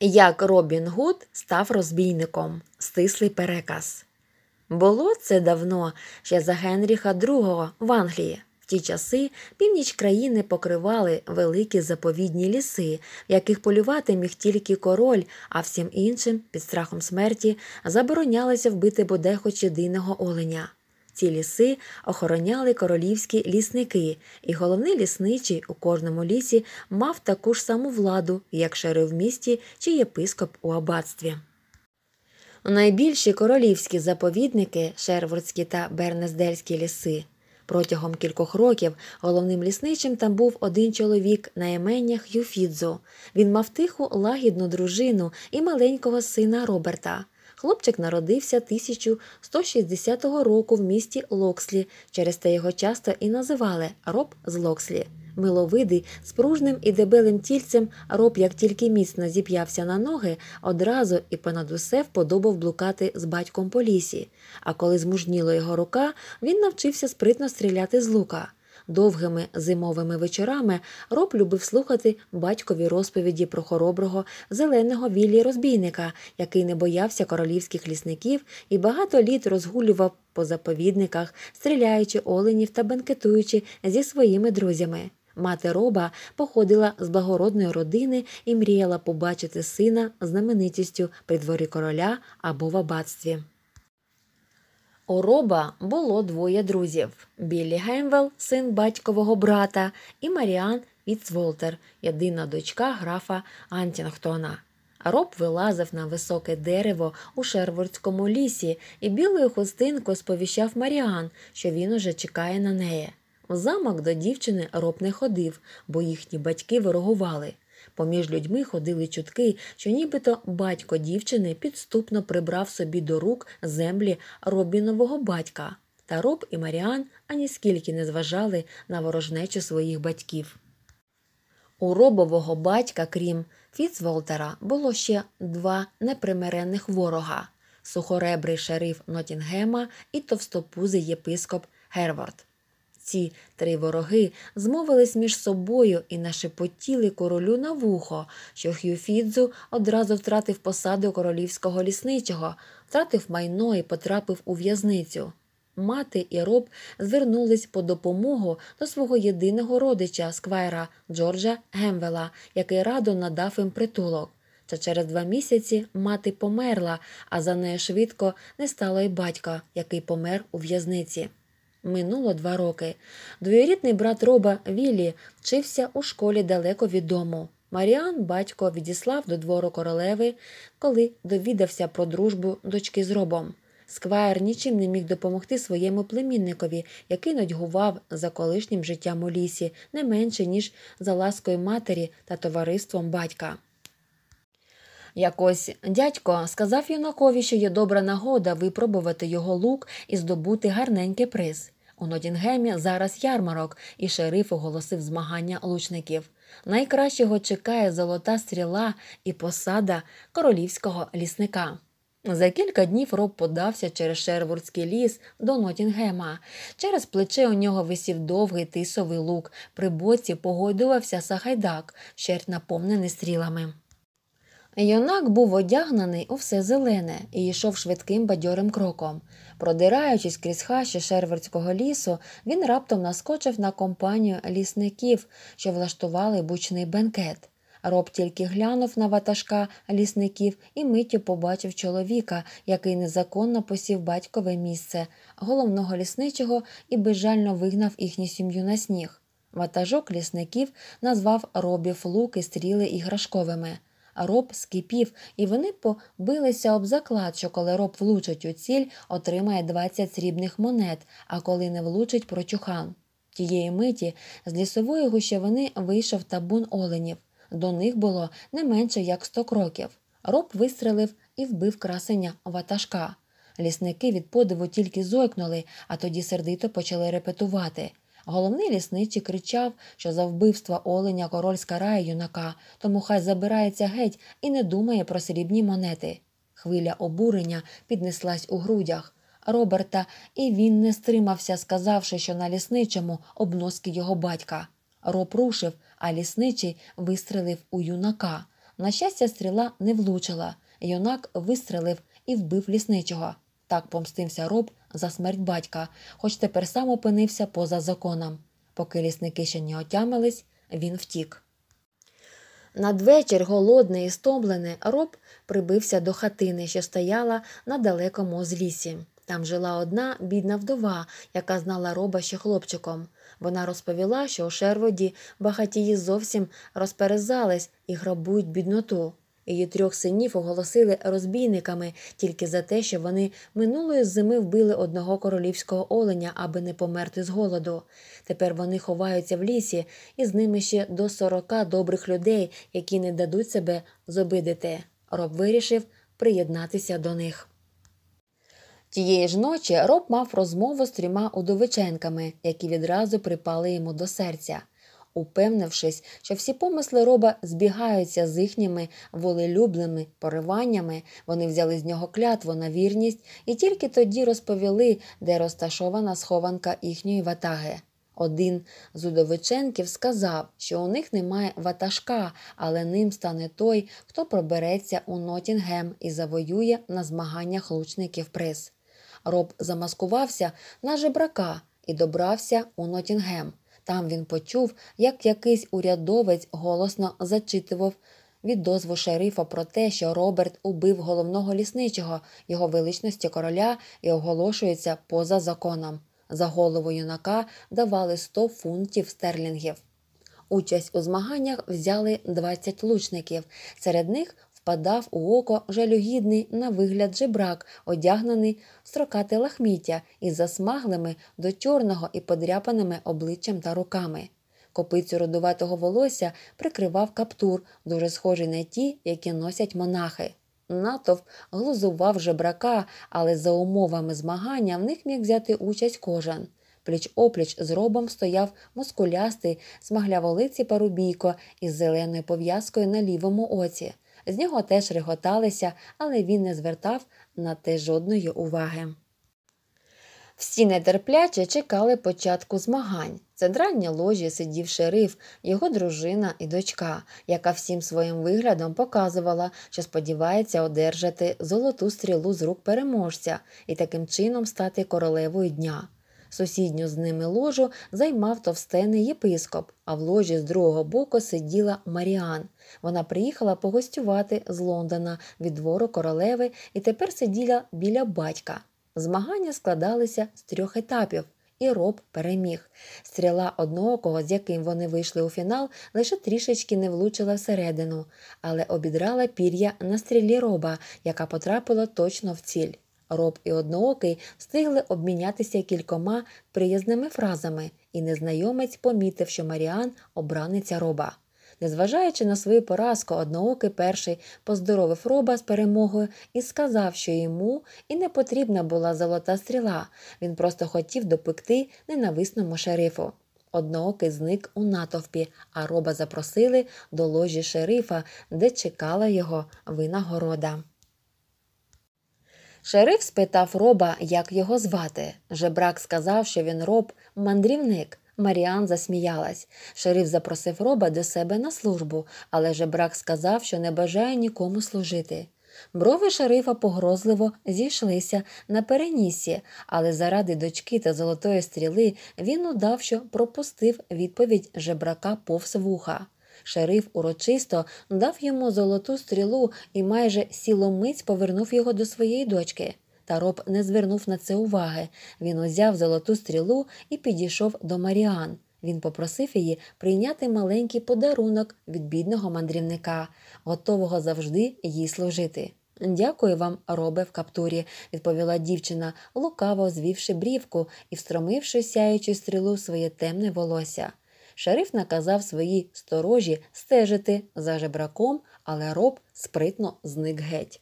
Як Робін Гуд став розбійником, стислий переказ. Було це давно ще за Генріха II в Англії. В ті часи північ країни покривали великі заповідні ліси, в яких полювати міг тільки король, а всім іншим під страхом смерті заборонялося вбити буде хоч єдиного оленя. Ці ліси охороняли королівські лісники, і головний лісничий у кожному лісі мав таку ж саму владу, як шери в місті чи єпископ у аббатстві. Найбільші королівські заповідники Шервордські та Бернездельські ліси. Протягом кількох років головним лісничим там був один чоловік на іменнях Юфідзо. Він мав тиху лагідну дружину і маленького сина Роберта. Хлопчик народився 1160 року в місті Локслі. Через те його часто і називали Роб з Локслі. Миловидий, з пружним і дебелим тільцем роб, як тільки міцно зіп'явся на ноги, одразу і понад усе вподобав блукати з батьком по лісі. А коли змужніла його рука, він навчився спритно стріляти з лука. Довгими зимовими вечорами роб любив слухати батькові розповіді про хороброго зеленого віллі розбійника, який не боявся королівських лісників і багато літ розгулював по заповідниках, стріляючи оленів та бенкетуючи зі своїми друзями. Мати роба походила з благородної родини і мріяла побачити сина знаменитістю при дворі короля або в аббатстві. У Роба було двоє друзів: Біллі Гемвелл, син батькового брата, і Маріан Віцволтер, єдина дочка графа Антінгтона. Роб вилазив на високе дерево у Шервордському лісі і білою хустинкою сповіщав Маріан, що він уже чекає на неї. В замок до дівчини роб не ходив, бо їхні батьки ворогували. Поміж людьми ходили чутки, що нібито батько дівчини підступно прибрав собі до рук землі Робінового батька. Та Роб і Маріан аніскільки не зважали на ворожнечу своїх батьків. У робового батька, крім Фіцволтера, було ще два непримиренних ворога сухоребрий шериф Нотінгема і товстопузий єпископ Гервард ці три вороги змовились між собою і нашепотіли королю на вухо, що Х'юфідзу одразу втратив посаду королівського лісничого, втратив майно і потрапив у в'язницю. Мати і роб звернулись по допомогу до свого єдиного родича сквайра Джорджа Гемвела, який радо надав їм притулок. Та через два місяці мати померла, а за нею швидко не стало й батька, який помер у в'язниці. Минуло два роки. Двоюрідний брат роба Віллі вчився у школі далеко від дому. Маріан батько відіслав до двору королеви, коли довідався про дружбу дочки з робом. Сквайр нічим не міг допомогти своєму племінникові, який нудьгував за колишнім життям у лісі, не менше ніж за ласкою матері та товариством батька. Якось дядько сказав юнакові, що є добра нагода випробувати його лук і здобути гарненький приз. У Нотінгемі зараз ярмарок, і шериф оголосив змагання лучників. Найкращого чекає золота стріла і посада королівського лісника. За кілька днів роб подався через Шервурдський ліс до Нотінгема. Через плече у нього висів довгий тисовий лук. При боці погойдувався сагайдак, щерть наповнений стрілами. Юнак був одягнений у все зелене і йшов швидким бадьорим кроком. Продираючись крізь хащі шерверцького лісу, він раптом наскочив на компанію лісників, що влаштували бучний бенкет. Роб тільки глянув на ватажка лісників і миттю побачив чоловіка, який незаконно посів батькове місце, головного лісничого і безжально вигнав їхню сім'ю на сніг. Ватажок лісників назвав робів луки стріли іграшковими роб скипів, і вони побилися об заклад, що коли роб влучить у ціль, отримає 20 срібних монет, а коли не влучить прочухан. Тієї миті з лісової гущевини вийшов табун оленів. До них було не менше як 100 кроків. Роб вистрелив і вбив красення ватажка. Лісники від подиву тільки зойкнули, а тоді сердито почали репетувати. Головний лісничий кричав, що за вбивство оленя король скарає юнака, тому хай забирається геть і не думає про срібні монети. Хвиля обурення піднеслась у грудях. Роберта, і він не стримався, сказавши, що на лісничому обноски його батька. Роб рушив, а лісничий вистрелив у юнака. На щастя, стріла не влучила. Юнак вистрелив і вбив лісничого. Так помстився роб за смерть батька, хоч тепер сам опинився поза законом. Поки лісники ще не отямились, він втік. Надвечір, голодний і стомлений, роб прибився до хатини, що стояла на далекому узвісі. Там жила одна бідна вдова, яка знала роба ще хлопчиком. Вона розповіла, що у Шерводі багатії зовсім розперезались і грабують бідноту. Її трьох синів оголосили розбійниками тільки за те, що вони минулої зими вбили одного королівського оленя, аби не померти з голоду. Тепер вони ховаються в лісі, і з ними ще до сорока добрих людей, які не дадуть себе зобидити. Роб вирішив приєднатися до них. Тієї ж ночі роб мав розмову з трьома удовиченками, які відразу припали йому до серця упевнившись, що всі помисли роба збігаються з їхніми волелюблими пориваннями, вони взяли з нього клятву на вірність і тільки тоді розповіли, де розташована схованка їхньої ватаги. Один з удовиченків сказав, що у них немає ватажка, але ним стане той, хто пробереться у Нотінгем і завоює на змаганнях лучників приз. Роб замаскувався на жебрака і добрався у Нотінгем. Там він почув, як якийсь урядовець голосно зачитував від дозву шерифа про те, що Роберт убив головного лісничого, його величності короля і оголошується поза законом. За голову юнака давали 100 фунтів стерлінгів. Участь у змаганнях взяли 20 лучників, серед них впадав у око жалюгідний на вигляд жебрак, одягнений в строкате лахміття із засмаглими до чорного і подряпаними обличчям та руками. Копицю родуватого волосся прикривав каптур, дуже схожий на ті, які носять монахи. Натовп глузував жебрака, але за умовами змагання в них міг взяти участь кожен. Пліч опліч з робом стояв мускулястий, смагляволиці парубійко із зеленою пов'язкою на лівому оці з нього теж реготалися, але він не звертав на те жодної уваги. Всі нетерпляче чекали початку змагань. В центральній ложі сидів шериф, його дружина і дочка, яка всім своїм виглядом показувала, що сподівається одержати золоту стрілу з рук переможця і таким чином стати королевою дня. Сусідню з ними ложу займав товстений єпископ, а в ложі з другого боку сиділа Маріан. Вона приїхала погостювати з Лондона від двору королеви і тепер сиділа біля батька. Змагання складалися з трьох етапів. І роб переміг. Стріла одного, кого з яким вони вийшли у фінал, лише трішечки не влучила всередину, але обідрала пір'я на стрілі роба, яка потрапила точно в ціль. Роб і одноокий встигли обмінятися кількома приязними фразами, і незнайомець помітив, що Маріан обраниця роба. Незважаючи на свою поразку, одноокий перший поздоровив роба з перемогою і сказав, що йому і не потрібна була золота стріла, він просто хотів допекти ненависному шерифу. Одноокий зник у натовпі, а роба запросили до ложі шерифа, де чекала його винагорода. Шериф спитав роба, як його звати. Жебрак сказав, що він роб мандрівник. Маріан засміялась. Шериф запросив роба до себе на службу, але жебрак сказав, що не бажає нікому служити. Брови шерифа погрозливо зійшлися на перенісі, але заради дочки та золотої стріли він удав, що пропустив відповідь жебрака повз вуха. Шериф урочисто дав йому золоту стрілу і майже сіломиць повернув його до своєї дочки. Та роб не звернув на це уваги. Він узяв золоту стрілу і підійшов до Маріан. Він попросив її прийняти маленький подарунок від бідного мандрівника, готового завжди їй служити. Дякую вам, робе в каптурі, відповіла дівчина, лукаво звівши брівку і встромивши сяючу стрілу в своє темне волосся. Шериф наказав своїй сторожі стежити за жебраком, але роб спритно зник геть.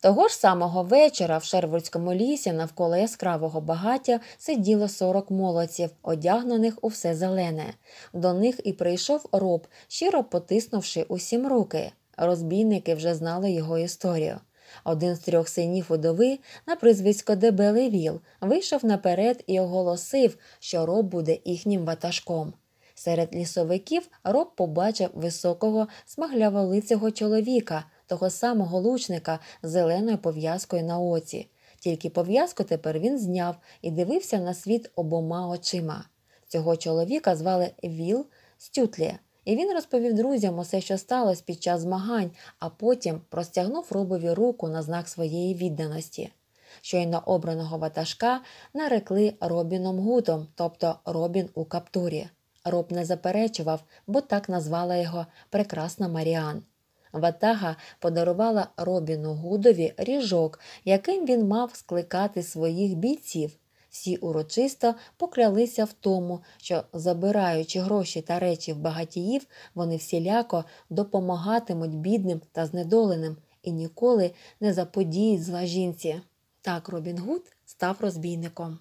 Того ж самого вечора в Шервольському лісі навколо яскравого багаття сиділо 40 молодців, одягнених у все зелене. До них і прийшов роб, щиро потиснувши усім руки. Розбійники вже знали його історію. Один з трьох синів удови на прізвисько Дебелевіл вийшов наперед і оголосив, що роб буде їхнім ватажком. Серед лісовиків роб побачив високого, смагляволицього чоловіка, того самого лучника з зеленою пов'язкою на оці. Тільки пов'язку тепер він зняв і дивився на світ обома очима. Цього чоловіка звали Віл Стютлі. І він розповів друзям усе, що сталося під час змагань, а потім простягнув робові руку на знак своєї відданості. Щойно обраного ватажка нарекли Робіном Гутом, тобто Робін у каптурі. Роб не заперечував, бо так назвала його прекрасна Маріан. Ватага подарувала Робіну Гудові ріжок, яким він мав скликати своїх бійців, всі урочисто поклялися в тому, що, забираючи гроші та речі в багатіїв, вони всіляко допомагатимуть бідним та знедоленим і ніколи не заподіють зла жінці. Так Робін Гуд став розбійником.